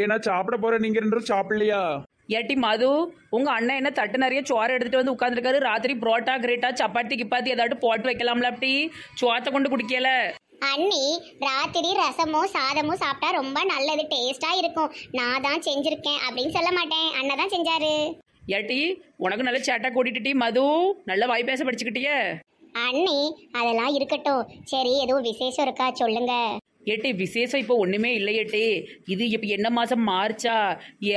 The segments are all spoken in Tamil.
ஏன்னா சாப்பிட போற நீங்க ரெண்டு சாப்பிடலையா ஏட்டி மது உங்க அண்ணன் என்ன தட்டு நிறைய சோறு எடுத்துட்டு வந்து உட்காந்துருக்காரு ராத்திரி புரோட்டா கிரேட்டா சப்பாத்தி கிப்பாத்தி ஏதாவது போட்டு வைக்கலாம்ல அப்படி சோத்தை கொண்டு குடிக்கல அண்ணி ராத்திரி ரசமும் சாதமும் சாப்பிட்டா ரொம்ப நல்லது டேஸ்டா இருக்கும் நான் தான் செஞ்சிருக்கேன் அப்படின்னு சொல்ல மாட்டேன் அண்ணன் தான் செஞ்சாரு ஏட்டி உனக்கு நல்ல சேட்டை கூட்டிட்டு மது நல்ல வாய் பேச படிச்சுக்கிட்டியே அண்ணி அதெல்லாம் இருக்கட்டும் சரி எதுவும் விசேஷம் இருக்கா சொல்லுங்க ஏட்டி விசேஷம் இப்போ ஒன்றுமே இல்லையேட்டி இது இப்போ என்ன மாதம் மார்ச்சா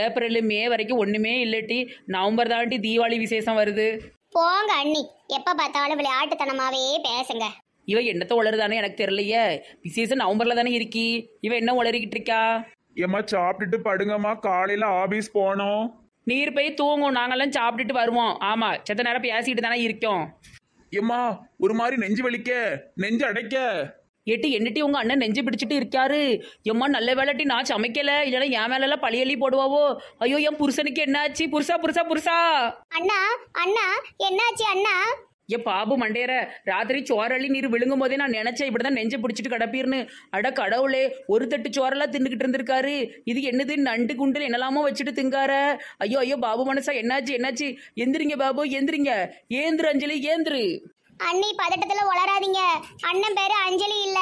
ஏப்ரல் மே வரைக்கும் ஒன்றுமே இல்லட்டி நவம்பர் தாண்டி தீபாவளி விசேஷம் வருது போங்க அண்ணி எப்போ பார்த்தாலும் விளையாட்டுத்தனமாவே பேசுங்க இவ என்னத்த உளருதானே எனக்கு தெரியலையே விசேஷம் நவம்பரில் தானே இருக்கி இவ என்ன உளறிக்கிட்டு இருக்கா ஏம்மா சாப்பிட்டுட்டு படுங்கம்மா காலையில் ஆபீஸ் போனோம் நீர் போய் தூங்கும் நாங்கெல்லாம் சாப்பிட்டுட்டு வருவோம் ஆமாம் செத்த நேரம் பேசிக்கிட்டு தானே இருக்கோம் ஏம்மா ஒரு மாதிரி நெஞ்சு வலிக்க நெஞ்சு அடைக்க ஏட்டி என்னட்டி உங்கள் அண்ணன் நெஞ்சு பிடிச்சிட்டு இருக்காரு எம்மா நல்ல வேலைட்டி நான் சமைக்கலை இல்லைன்னா என் மேலெல்லாம் பழியலி போடுவாவோ ஐயோ என் புருஷனுக்கு என்னாச்சு புருஷா புருஷா புருஷா அண்ணா அண்ணா என்னாச்சு அண்ணா ஏ பாபு மண்டேர ராத்திரி சோறள்ளி நீர் விழுங்கும் போதே நான் நினைச்சேன் இப்படிதான் நெஞ்சு பிடிச்சிட்டு கிடப்பீர்னு அட கடவுளே ஒரு தட்டு சோறெல்லாம் தின்னுக்கிட்டு இருந்திருக்காரு இது என்னது நண்டு குண்டு என்னெல்லாமோ வச்சுட்டு திங்கார ஐயோ ஐயோ பாபு மனசா என்னாச்சு என்னாச்சு எந்திரிங்க பாபு எந்திரிங்க ஏந்திரு அஞ்சலி ஏந்திரு அண்ணி பதட்டத்தில் வளராதீங்க அண்ணன் பேரு அஞ்சலி இல்ல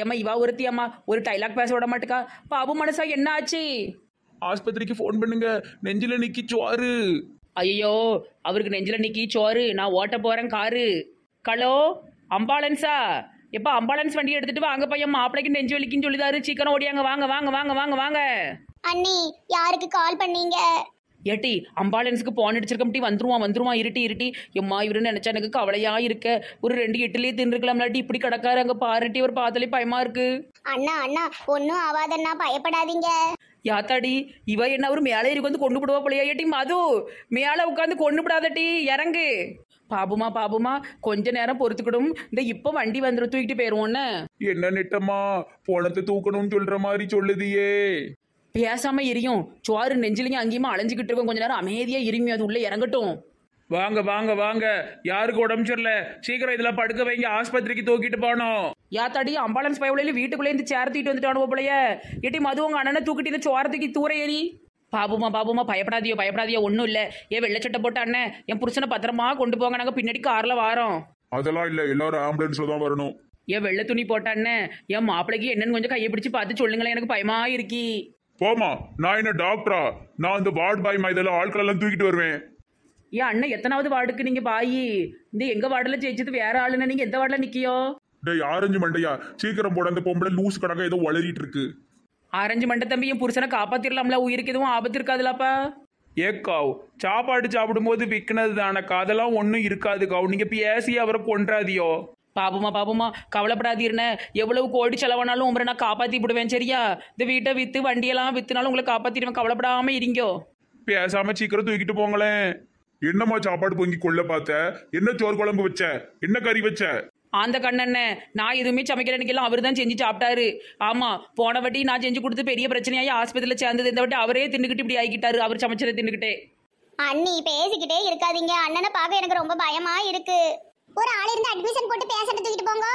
ஏம்மா இவா ஒருத்தி அம்மா ஒரு டைலாக் பேச விட மாட்டுக்கா பாபு மனசா என்ன ஆச்சு ஆஸ்பத்திரிக்கு ஃபோன் பண்ணுங்க நெஞ்சில நிக்கி சோறு ஐயோ அவருக்கு நெஞ்சில நிக்கி சோறு நான் ஓட்ட போறேன் காரு ஹலோ அம்பாலன்ஸா எப்போ அம்பாலன்ஸ் வண்டி எடுத்துட்டு வாங்க பையன் மாப்பிளைக்கு நெஞ்சு வலிக்குன்னு சொல்லிதாரு சீக்கிரம் ஓடியாங்க வாங்க வாங்க வாங்க வாங்க வாங்க அண்ணி யாருக்கு கால் பண்ணீங்க ஏட்டி அம்பாலன்ஸுக்கு போன் அடிச்சிருக்கோம் வந்துருவான் வந்துருவான் இருட்டி இருட்டி எம்மா இவரு நினச்சா எனக்கு கவலையாக இருக்க ஒரு ரெண்டு இட்லியே இல்லாட்டி இப்படி கிடக்காரு அங்கே பாருட்டி ஒரு பார்த்தாலே பயமா இருக்கு அண்ணா அண்ணா ஒன்றும் ஆவாதண்ணா பயப்படாதீங்க யாத்தாடி இவ என்ன ஒரு மேலே இருக்கு வந்து கொண்டு விடுவா பிள்ளையா ஏட்டி மது மேலே உட்காந்து கொண்டு விடாதட்டி இறங்கு பாபுமா பாபுமா கொஞ்ச நேரம் பொறுத்துக்கிடும் இந்த இப்ப வண்டி வந்துடும் தூக்கிட்டு போயிருவோன்னு என்ன நெட்டம்மா போனத்தை தூக்கணும்னு சொல்ற மாதிரி சொல்லுதியே பேசாமல் எரியும் சோறு நெஞ்சிலையும் அங்கேயுமா அலைஞ்சிக்கிட்டு இருக்கும் கொஞ்ச நேரம் அமைதியாக இருமி அது உள்ளே இறங்கட்டும் வாங்க வாங்க வாங்க யாருக்கு உடம்பு சரியில்ல சீக்கிரம் இதில் படுக்க வைங்க ஆஸ்பத்திரிக்கு தூக்கிட்டு போனோம் யாத்தாடி அம்பாலன்ஸ் பயவுலையில வீட்டுக்குள்ளே இருந்து சேர்த்திட்டு தூக்கிட்டு வந்துட்டானு போலையே எட்டி மது உங்க அண்ணனை தூக்கிட்டு இந்த சோரத்துக்கு தூர ஏறி பாபுமா பாபுமா பயப்படாதியோ பயப்படாதியோ ஒன்றும் இல்லை ஏன் வெள்ளச்சட்டை போட்ட அண்ணன் என் புருஷனை பத்திரமா கொண்டு போங்க நாங்கள் பின்னாடி காரில் வாரோம் அதெல்லாம் இல்லை எல்லாரும் ஆம்புலன்ஸில் தான் வரணும் ஏன் வெள்ளை துணி போட்டான்னு என் மாப்பிளைக்கு என்னன்னு கொஞ்சம் கையை பிடிச்சி பார்த்து சொல்லுங்களேன் எனக்கு பயமா இருக்கி போமா நான் என்ன டாக்டரா நான் இந்த வார்டு பாய் இதெல்லாம் ஆட்களெல்லாம் தூக்கிட்டு வருவேன் ஏன் அண்ணன் எத்தனாவது வார்டுக்கு நீங்க பாய் இந்த எங்க வார்டுல ஜெயிச்சது வேற ஆளுன்னு நீங்க எந்த வார்டுல நிக்கியோ டேய் ஆரஞ்சு மண்டையா சீக்கிரம் போட அந்த பொம்பளை லூஸ் கணக்கா ஏதோ வளரிட்டு இருக்கு ஆரஞ்சு மண்டை தம்பியும் புருஷனை காப்பாத்திரலாம்ல உயிருக்கு எதுவும் ஆபத்து இருக்காதுலப்பா ஏக்காவ் சாப்பாடு சாப்பிடும்போது விற்கினது தானக்கா அதெல்லாம் ஒன்றும் இருக்காதுக்கா நீங்கள் பேசி அவரை கொன்றாதியோ பாபுமா பாபுமா கவலைப்படாதீர்ன எவ்வளவு கோடி செலவானாலும் உங்களை நான் காப்பாற்றி விடுவேன் சரியா இந்த வீட்டை விற்று வண்டியெல்லாம் விற்றுனாலும் உங்களை காப்பாற்றிடுவேன் கவலைப்படாமல் இருங்கோ பேசாம சீக்கிரம் தூக்கிட்டு போங்களேன் என்னம்மா சாப்பாடு பொங்கி கொள்ள பார்த்த என்ன சோறு குழம்பு வச்ச என்ன கறி வச்ச அந்த கண்ணண்ணே நான் எதுவுமே சமைக்கிறேன்னு அவர் தான் செஞ்சு சாப்பிட்டாரு ஆமாம் போன வட்டி நான் செஞ்சு கொடுத்து பெரிய பிரச்சனையாகி ஆஸ்பத்திரியில் சேர்ந்தது இந்த வாட்டி அவரே தின்னுக்கிட்டு இப்படி ஆகிக்கிட்டாரு அவர் சமைச்சதை தின்னுக்கிட்டே அண்ணி பேசிக்கிட்டே இருக்காதீங்க அண்ணனை பார்க்க எனக்கு ரொம்ப பயமா இருக்கு ஒரு ஆள் இருந்து அட்மிஷன் போட்டு பேசிட்டு தூக்கிட்டு போங்க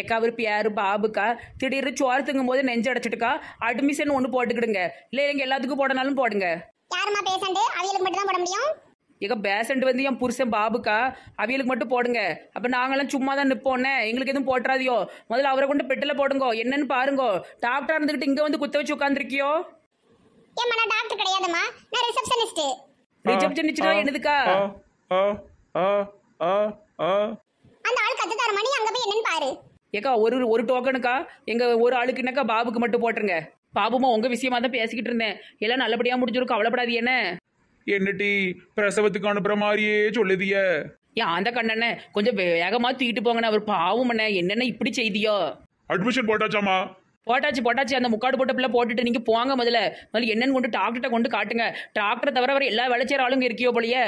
ஏக்கா அவர் பேரு பாபுக்கா திடீர்னு சோறு தூங்கும் போது நெஞ்சு அடைச்சிட்டுக்கா அட்மிஷன் ஒன்று போட்டுக்கிடுங்க இல்லை எங்கள் எல்லாத்துக்கும் போடனாலும் போடுங்க யாருமா பேஷண்ட் அவங்களுக்கு மட்டும் தான் போட முடியும் ஏக்கா பேஷண்ட் வந்து என் புருஷன் பாபுக்கா அவியலுக்கு மட்டும் போடுங்க அப்போ நாங்களாம் சும்மா தான் நிற்போன்னே எங்களுக்கு எதுவும் போட்டுறாதியோ முதல்ல அவரை கொண்டு பெட்டில் போடுங்கோ என்னன்னு பாருங்கோ டாக்டராக இருந்துக்கிட்டு இங்கே வந்து குத்த வச்சு உட்காந்துருக்கியோ ஏம்மா நான் டாக்டர் கிடையாதுமா நான் ரிசப்ஷனிஸ்ட் ரிசப்ஷனிஸ்ட்னா என்னதுக்கா ஆ ஆ ஆ ஆ அந்த ஆள் கத்து தர மணி அங்க போய் என்னன்னு பாரு ஏக்கா ஒரு ஒரு டோக்கனுக்கா எங்க ஒரு ஆளுக்கு என்னக்கா பாபுக்கு மட்டும் போட்டுருங்க பாபுமா உங்க விஷயமா தான் பேசிக்கிட்டு இருந்தேன் எல்லாம் நல்லபடியா முடிஞ்சிருக்கும் கவலைப்படாது என்ன என்னட்டி பிரசவத்துக்கு அனுப்புற மாதிரியே சொல்லுதிய ஏன் அந்த கண்ணண்ணே கொஞ்சம் வே- வேகமா தூக்கிட்டு போங்கண்ணே அவர் பாவம் அண்ணே என்னென்ன இப்படி செய்தியோ அட்மிஷன் போட்டாச்சாமா போட்டாச்சு போட்டாச்சு அந்த முக்காடு போட்ட பிள்ளை போட்டுட்டு நீங்க போங்க முதல்ல முதல்ல என்னன்னு கொண்டு டாக்டர்கிட்ட கொண்டு காட்டுங்க டாக்டர் தவிர வேற எல்லா வேலை செய்யற ஆளுங்க இருக்கியோ போலயே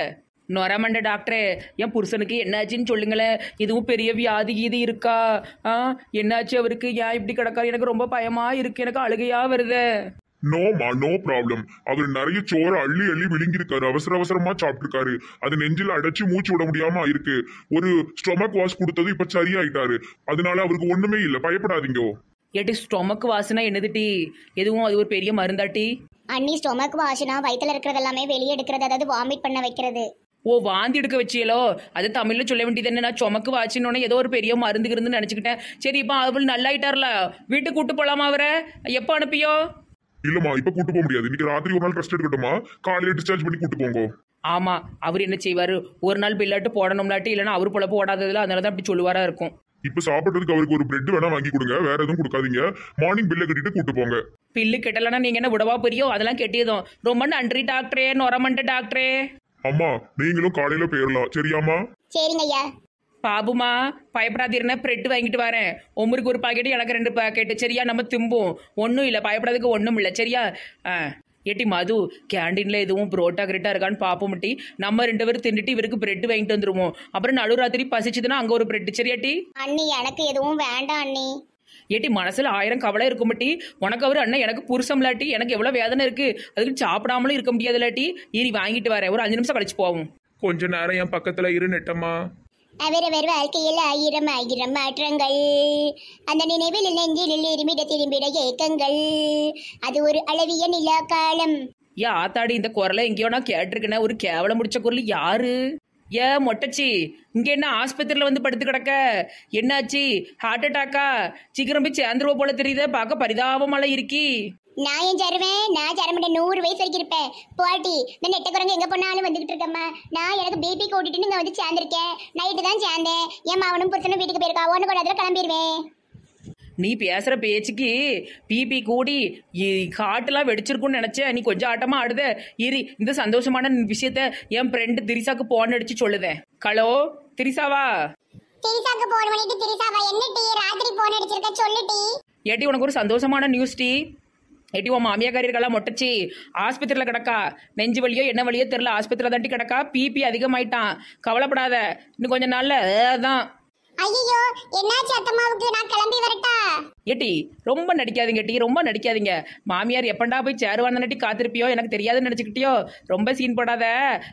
நொரமண்ட டாக்டரே என் புருஷனுக்கு என்னாச்சுன்னு சொல்லுங்களேன் இதுவும் பெரிய வியாதி இது இருக்கா ஆ என்னாச்சு அவருக்கு ஏன் இப்படி கிடக்காரு எனக்கு ரொம்ப பயமாக இருக்கு எனக்கு அழுகையாக வருது நோமா நோ ப்ராப்ளம் அவர் நிறைய சோறு அள்ளி அள்ளி விழுங்கிருக்காரு அவசர அவசரமா சாப்பிட்டுருக்காரு அது நெஞ்சில் அடைச்சு மூச்சு விட முடியாம இருக்கு ஒரு ஸ்டொமக் வாஷ் கொடுத்தது இப்ப சரியாயிட்டாரு அதனால அவருக்கு ஒண்ணுமே இல்லை பயப்படாதீங்க ஏட்டி ஸ்டொமக் வாசனா என்னதுட்டி எதுவும் அது ஒரு பெரிய மருந்தாட்டி அண்ணி ஸ்டொமக் வாசனா வயிற்றுல இருக்கிறது எல்லாமே வெளியே எடுக்கிறது அதாவது வாமிட் பண்ண வைக்கிறது ஓ வாந்தி எடுக்க வச்சியலோ அது தமிழ்ல சொல்ல வேண்டியது என்ன நான் சுமக்கு வாச்சுன்னு ஏதோ ஒரு பெரிய மருந்து இருந்து நினைச்சுக்கிட்டேன் சரி இப்ப அவள் நல்லாயிட்டார்ல வீட்டுக்கு கூட்டு போகலாமா அவரை எப்போ அனுப்பியோ இல்லம்மா இப்ப கூட்டு போக முடியாது இன்னைக்கு ராத்திரி ஒரு நாள் ரெஸ்ட் எடுக்கட்டுமா காலையில டிஸ்சார்ஜ் பண்ணி கூட்டு போங்க ஆமா அவர் என்ன செய்வாரு ஒரு நாள் பில்லாட்டு போடணும்லாட்டி இல்லைன்னா அவர் பொழப்பு ஓடாததுல அதனாலதான் அப்படி சொல்லுவாரா இருக்கும் இப்ப சாப்பிட்றதுக்கு அவருக்கு ஒரு பிரெட் வேணா வாங்கி கொடுங்க வேற எதுவும் கொடுக்காதீங்க மார்னிங் பில்ல கட்டிட்டு கூட்டு போங்க பில்லு கெட்டலன்னா நீங்க என்ன விடவா புரியும் அதெல்லாம் கெட்டியதும் ரொம்ப நன்றி டாக்டரே நொரமண்ட டாக்டரே அம்மா நீங்களும் காலையில போயிடலாம் சரியாமா சரிங்க ஐயா பாபுமா பயப்படாதீர்னா பிரெட் வாங்கிட்டு வரேன் உமருக்கு ஒரு பாக்கெட்டு எனக்கு ரெண்டு பாக்கெட்டு சரியா நம்ம திம்பும் ஒன்றும் இல்லை பயப்படாதுக்கு ஒன்றும் இல்லை சரியா ஆ ஏட்டி மது கேண்டீனில் எதுவும் புரோட்டா கிரெட்டா இருக்கான்னு மட்டி நம்ம ரெண்டு பேரும் தின்னுட்டு இவருக்கு பிரெட் வாங்கிட்டு வந்துருவோம் அப்புறம் நடுராத்திரி பசிச்சுதுன்னா அங்கே ஒரு பிரெட் சரியாட்டி அண்ணி எனக்கு எதுவும் வேண்டாம் அண்ணி ஏட்டி மனசில் ஆயிரம் கவலை இருக்கும் பட்டி உனக்கு அவர் அண்ணன் எனக்கு புருஷம் இல்லாட்டி எனக்கு எவ்வளோ வேதனை இருக்குது அதுக்கு சாப்பிடாமலும் இருக்க முடியாது இல்லாட்டி ஏறி வாங்கிட்டு வரேன் ஒரு அஞ்சு நிமிஷம் கழிச்சு போவோம் கொஞ்ச நேரம் என் பக்கத்தில் இரு நெட்டம்மா அவரவர் வாழ்க்கையில் ஆயிரம் ஆயிரம் மாற்றங்கள் அந்த நினைவில் நெஞ்சில் இருமிட திரும்பிட ஏக்கங்கள் அது ஒரு அளவிய நிலா காலம் ஏ ஆத்தாடி இந்த குரலை எங்கேயோ நான் கேட்டிருக்கேனே ஒரு கேவலம் முடிச்ச குரல் யாரு ஏ மொட்டச்சி இங்கே என்ன ஆஸ்பத்திரியில் வந்து படுத்து கிடக்க என்னாச்சு ஹார்ட் அட்டாக்கா சீக்கிரம் போய் சேர்ந்துருவ போல தெரியுத பார்க்க பரிதாபமெல்லாம் இருக்கி நான் ஏன் சருவேன் நான் சரமட்ட நூறு வயசு வரைக்கும் இருப்பேன் போட்டி நான் நெட்ட குரங்கு எங்கே போனாலும் வந்துகிட்டு இருக்கம்மா நான் எனக்கு பேபி கூட்டிட்டு இங்கே வந்து சேர்ந்துருக்கேன் நைட்டு தான் சேர்ந்தேன் என் மாவனும் புருஷனும் வீட்டுக்கு போயிருக்கா ஒன்று கூட அதில் கிளம்பிடுவேன் நீ பேசுகிற பேச்சுக்கு பிபி கூடி காட்டெல்லாம் வெடிச்சிருக்குன்னு நினச்ச நீ கொஞ்சம் ஆட்டமாக ஆடுத இரு இந்த சந்தோஷமான விஷயத்த என் ஃப்ரெண்டு திரிசாக்கு போன் அடிச்சு சொல்லுதே ஹலோ திரிசாவா திரிசாக்கு போன் பண்ணிட்டு திரிசாவா என்ன டீ ராத்திரி போன் அடிச்சிருக்க சொல்லு டீ ஏட்டி உனக்கு ஒரு சந்தோஷமான நியூஸ் டீ ஏட்டி உன் மாமியாக்காரி இருக்கலாம் மொட்டச்சி ஆஸ்பத்திரியில் கிடக்கா நெஞ்சு வழியோ என்ன வழியோ தெரில ஆஸ்பத்திரியில் தாண்டி கிடக்கா பிபி அதிகமாயிட்டான் கவலைப்படாத இன்னும் கொஞ்ச நாளில் தான் ஐயோ என்னாச்சு அத்தம்மாவுக்கு நான் கிளம்பி வரட்டா ஏட்டி ரொம்ப நடிக்காதீங்க ஏட்டி ரொம்ப நடிக்காதீங்க மாமியார் எப்பண்டா போய் வந்த நட்டி காத்திருப்பியோ எனக்கு தெரியாதுன்னு நினச்சிக்கிட்டியோ ரொம்ப சீன் போடாத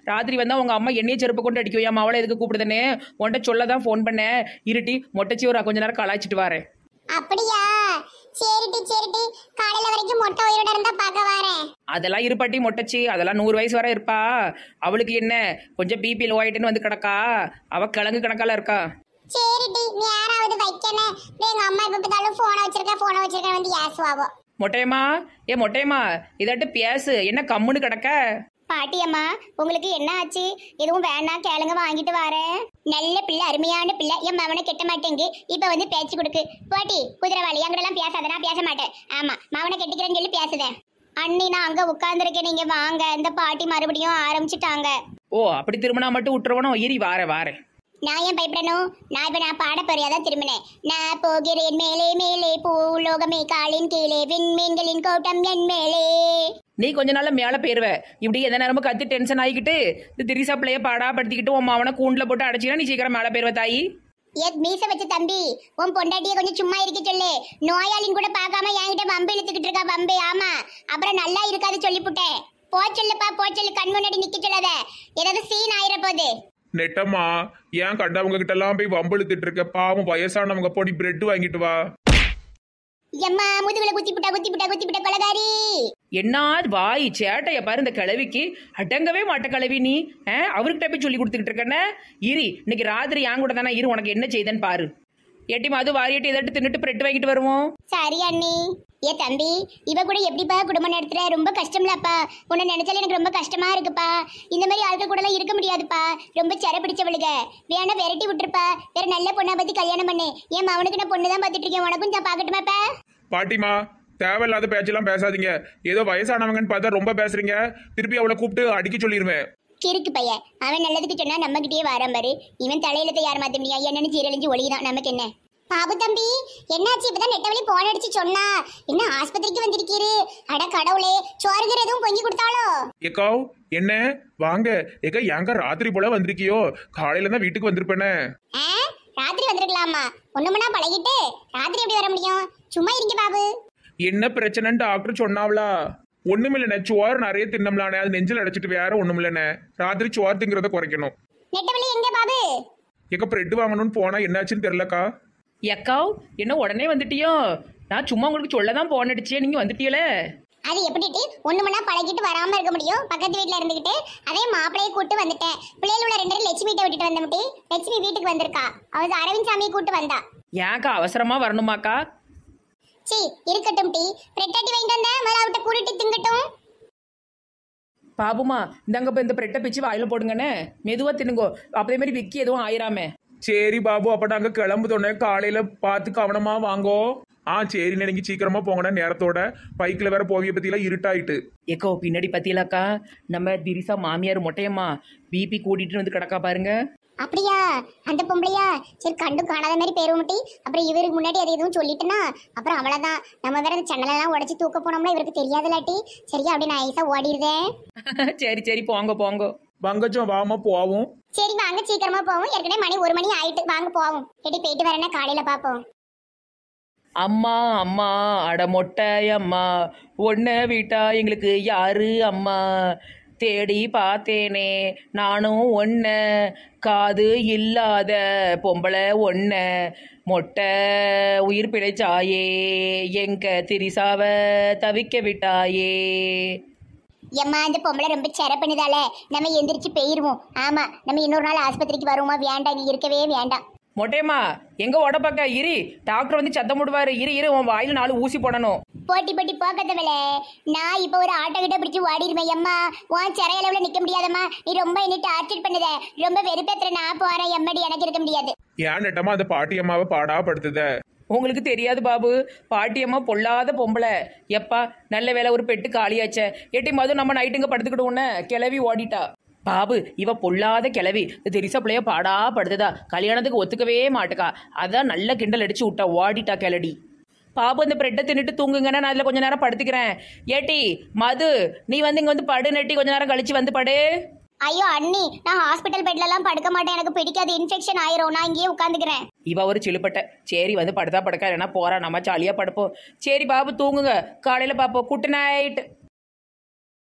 ராத்திரி வந்தால் உங்கள் அம்மா என்னையே செருப்பு கொண்டு அடிக்கும் என் மாவளை எதுக்கு கூப்பிடுதுன்னு உன்கிட்ட சொல்ல தான் ஃபோன் பண்ணேன் இருட்டி மொட்டச்சி ஒரு கொஞ்ச நேரம் கலாய்ச்சிட்டு வரேன் அப்படியா சரிட்டி சரிட்டி காலையில வரைக்கும் மொட்டை உயிரோட இருந்தா பார்க்க வரேன் அதெல்லாம் இருப்பாட்டி மொட்டச்சி அதெல்லாம் நூறு வயசு வரை இருப்பா அவளுக்கு என்ன கொஞ்சம் பிபி லோ ஆயிட்டுன்னு வந்து கிடக்கா அவ கிழங்கு கணக்கால இருக்கா சரிடி நீ யாராவது வைக்கணும் எங்க அம்மா இப்ப பார்த்தாலும் போனை வச்சிருக்கேன் போனை வச்சிருக்கேன் வந்து ஏசுவாவோ மொட்டையம்மா ஏ மொட்டையம்மா இதட்டு பேசு என்ன கம்முன்னு கிடக்க பாட்டியம்மா உங்களுக்கு என்ன ஆச்சு எதுவும் வேணாம் கேளுங்க வாங்கிட்டு வரேன் நல்ல பிள்ளை அருமையான பிள்ளை என் மவனை கெட்ட மாட்டேங்கு இப்ப வந்து பேச்சு கொடுக்கு பாட்டி குதிரவாளி எல்லாம் பேசாத நான் பேச மாட்டேன் ஆமா மவனை கெட்டிக்கிறேன்னு சொல்லி பேசுதேன் அண்ணி நான் அங்க உட்கார்ந்துருக்கேன் நீங்க வாங்க இந்த பாட்டி மறுபடியும் ஆரம்பிச்சுட்டாங்க ஓ அப்படி திரும்பினா மட்டும் விட்டுருவனோ ஏறி வாரேன் வாரேன் நான் ஏன் பயப்படணும் நான் இப்போ நான் பாட போறியாதான் திரும்பினேன் நான் போகிறேன் மேலே மேலே பூலோகமே காலின் கீழே விண்மீன்களின் கோட்டம் என் மேலே நீ கொஞ்ச நாள்ல மேலே போயிருவ இப்படி எந்த நேரமும் கத்து டென்ஷன் ஆகிக்கிட்டு இந்த திரிசா பிள்ளைய பாடாப்படுத்திக்கிட்டு உன் மாவனை கூண்டில் போட்டு அடைச்சினா நீ சீக்கிரம் மேலே போயிருவ தாயி ஏத் மீச வச்ச தம்பி உன் பொண்டாட்டிய கொஞ்சம் சும்மா இருக்க சொல்லு நோயாளின் கூட பார்க்காம என்கிட்ட வம்பு இழுத்துக்கிட்டு இருக்கா வம்பு ஆமா அப்புறம் நல்லா இருக்காது சொல்லிப்புட்டேன் போச்சொல்லுப்பா போச்சொல்லு கண் முன்னாடி நிக்க சொல்லாத ஏதாவது சீன் ஆயிர நெட்டம்மா ஏன் கண்டவங்க கிட்ட எல்லாம் போய் வம்பிழுத்துட்டு இருக்க பாவம் வயசானவங்க போடி பிரெட் வாங்கிட்டு வா எம்மா முதுகுல குத்தி புட்டா குத்தி புட்டா குத்தி புட்டா கொலகாரி என்னாது வாய் சேட்டைய பாரு இந்த கிளவிக்கு அடங்கவே மாட்ட கிழவி நீ அவர்கிட்ட போய் சொல்லி கொடுத்துக்கிட்டு இருக்கன இரு இன்னைக்கு ராத்திரி என் கூட தானே இரு உனக்கு என்ன செய்தன்னு பாரு ஏட்டி மாது வாரியட்டி ஏதாட்டு தின்னுட்டு பிரெட் வாங்கிட்டு வருவோம் சரி அண்ணி ஏ தம்பி இவ கூட எப்படிப்பா குடும்பம் நடத்துற ரொம்ப கஷ்டம்லப்பா உன்னை நினைச்சாலே எனக்கு ரொம்ப கஷ்டமா இருக்குப்பா இந்த மாதிரி ஆட்கள் கூடலாம் இருக்க முடியாதுப்பா ரொம்ப செர பிடிச்சவளுக வேணா விரட்டி விட்டுருப்பா வேற நல்ல பொண்ணை பத்தி கல்யாணம் பண்ணு ஏன் அவனுக்கு நான் பொண்ணு தான் பார்த்துட்டு இருக்கேன் உனக்கும் தான் பார்க்கட்டுமாப்பா பாட்டிமா தேவையில்லாத பேச்செல்லாம் பேசாதீங்க ஏதோ வயசானவங்கன்னு பார்த்தா ரொம்ப பேசுறீங்க திருப்பி அவளை கூப்பிட்டு அடிக்க சொல்லிடுவேன் கிறுக்கு பையன் அவன் நல்லதுக்கு சொன்னா நம்மகிட்டயே வாரம் பாரு இவன் தலையில யார் மாத்த என்னன்னு சீரழிஞ்சு ஒளிதான் நமக்கு என்ன பாபு தம்பி என்னாச்சு இப்பதான் நெட்ட வழி போன் அடிச்சு சொன்னா என்ன ஆஸ்பத்திரிக்கு வந்திருக்கீரு அட கடவுளே சோறுகிற எதுவும் பொங்கி கொடுத்தாளோ ஏக்கா என்ன வாங்க ஏக்கா ஏங்க ராத்திரி போல வந்திருக்கியோ காலையில தான் வீட்டுக்கு வந்திருப்பேனே ராத்திரி வந்திருக்கலாமா ஒண்ணுமனா பழகிட்டு ராத்திரி எப்படி வர முடியும் சும்மா இருங்க பாபு என்ன பிரச்சனைன்னு டாக்டர் சொன்னாவளா ஒண்ணுமில்லண்ணே சோறு நிறைய தின்னம்லானே அது நெஞ்சில் அடைச்சிட்டு வேற ஒண்ணுமில்லண்ணே ராத்திரி சோறு திங்கிறத குறைக்கணும் நெட்டவழி எங்க பாபு ஏக்கா பிரெட் வாங்கணும்னு போனா என்னாச்சுன்னு தெரியலக்கா எக்காவ் என்ன உடனே வந்துட்டியோ நான் சும்மா உங்களுக்கு சொல்ல தான் போன் அடிச்சே நீங்க வந்துட்டீங்களே அது எப்படிட்டு ஒண்ணு மணி பழகிட்டு வராம இருக்க முடியும் பக்கத்து வீட்ல இருந்துகிட்டு அதே மாப்பிளையை கூட்டு வந்துட்டேன் பிள்ளைகளோட ரெண்டு லட்சுமி கிட்ட விட்டுட்டு வந்தமட்டி லட்சுமி வீட்டுக்கு வந்திருக்கா அவள் அரவிந்த் சாமியை கூட்டு வந்தா ஏக்கா அவசரமா வரணுமாக்கா சி இருக்கட்டும் டி பிரெட்டாட்டி வாங்கிட்டு வந்தேன் முதல்ல அவட்ட கூட்டிட்டு திங்கட்டும் பாபுமா இந்தாங்க இப்போ இந்த பிரெட்டை பிச்சு வாயில போடுங்கன்னு மெதுவாக தின்னுங்கோ அப்படியே மாதிரி விக்கி எதுவும் ஆயிராமே சரி பாபு அப்போ நாங்கள் கிளம்புதோடனே காலையில் பார்த்து கவனமா வாங்கோ ஆ சரி நீங்க சீக்கிரமா போங்கடா நேரத்தோட பைக்கில் வேற போவிய பத்திலாம் இருட்டாயிட்டு ஏக்கோ பின்னாடி பத்தியலாக்கா நம்ம திரிசா மாமியார் மொட்டையம்மா பிபி கூட்டிட்டு வந்து கிடக்கா பாருங்க அப்படியா அந்த பொம்பளையா சரி கண்டு காணாத மாதிரி பேர் முட்டி அப்புறம் இவருக்கு முன்னாடி அதை எதுவும் சொல்லிட்டுனா அப்புறம் அவ்வளோதான் நம்ம வேற சன்னலெல்லாம் உடச்சி தூக்க போனோம்னா இவருக்கு தெரியாதுலாட்டி சரியா அப்படி நான் ஐசா ஓடிடுதேன் சரி சரி போங்க போங்க பங்கஜம் வாமா போவோம் சரி வாங்க சீக்கிரமா போவோம் ஏற்கனவே மணி ஒரு மணி ஆயிட்டு வாங்க போவோம் எட்டி போயிட்டு வரேன்னா காலையில பாப்போம் அம்மா அம்மா அட மொட்டை அம்மா ஒன்ன வீட்டா எங்களுக்கு யாரு அம்மா தேடி பார்த்தேனே நானும் ஒன்ன காது இல்லாத பொம்பளை ஒன்ன மொட்டை உயிர் பிழைச்சாயே எங்க திரிசாவை தவிக்க விட்டாயே எம்மா இந்த பொம்பளை ரொம்ப சேர பண்ணுதால நம்ம எந்திரிச்சு போயிருவோம் ஆமா நம்ம இன்னொரு நாள் ஆஸ்பத்திரிக்கு வருவோமா வேண்டாம் நீ இருக்கவே வேண்டாம் மொட்டையம்மா எங்க உடப்பாக்கா இரு டாக்டர் வந்து சத்தம் போடுவாரு இரு இரு உன் வாயில நாலு ஊசி போடணும் போட்டி போட்டி போக்கத்தவள நான் இப்போ ஒரு ஆட்டோ கிட்ட பிடிச்சி ஓடிடுவேன் அம்மா உன் சிறையில நிக்க முடியாதம்மா நீ ரொம்ப என்ன டார்ச்சர் பண்ணுத ரொம்ப வெறுப்பேத்துற நான் போறேன் எம்மடி எனக்கு இருக்க முடியாது ஏன் நெட்டமா அந்த பாட்டி அம்மாவை பாடா படுத்துத உங்களுக்கு தெரியாது பாபு பாட்டியம்மா பொல்லாத பொம்பளை எப்பா நல்ல வேலை ஒரு பெட்டு காலியாச்சே எட்டி மது நம்ம நைட்டுங்க படுத்துக்கிடுவோன்னு கிளவி ஓடிட்டா பாபு இவ பொல்லாத கிளவி தெரிசா பிள்ளைய பாடா படுத்துதா கல்யாணத்துக்கு ஒத்துக்கவே மாட்டுக்கா அதான் நல்ல கிண்டல் அடிச்சு விட்டா ஓடிட்டா கிளடி பாபு அந்த பிரெட்டை தின்னுட்டு தூங்குங்கன்னா நான் அதில் கொஞ்சம் நேரம் படுத்துக்கிறேன் ஏட்டி மது நீ வந்து இங்கே வந்து படு நெட்டி கொஞ்சம் நேரம் கழித்து வந்து படு ஐயோ அண்ணி நான் ஹாஸ்பிட்டல் பெட்லலாம் படுக்க மாட்டேன் எனக்கு பிடிக்காது இன்ஃபெக்ஷன் ஆயிரும் நான் இங்கேயே உட்காந்துக்கிறேன் இவ ஒரு சிலுப்பட்ட சரி வந்து படுத்தா படுக்க இல்லைன்னா போறா நம்ம ஜாலியாக படுப்போம் சரி பாபு தூங்குங்க காலையில் பார்ப்போம் குட் நைட்